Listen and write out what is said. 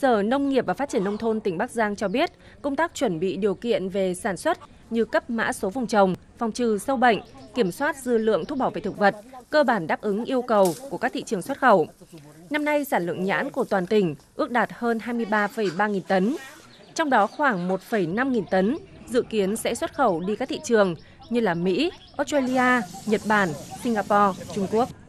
Sở Nông nghiệp và Phát triển Nông thôn tỉnh Bắc Giang cho biết, công tác chuẩn bị điều kiện về sản xuất như cấp mã số vùng trồng, phòng trừ sâu bệnh, kiểm soát dư lượng thuốc bảo vệ thực vật, cơ bản đáp ứng yêu cầu của các thị trường xuất khẩu. Năm nay, sản lượng nhãn của toàn tỉnh ước đạt hơn 23,3 nghìn tấn, trong đó khoảng 1,5 nghìn tấn dự kiến sẽ xuất khẩu đi các thị trường như là Mỹ, Australia, Nhật Bản, Singapore, Trung Quốc.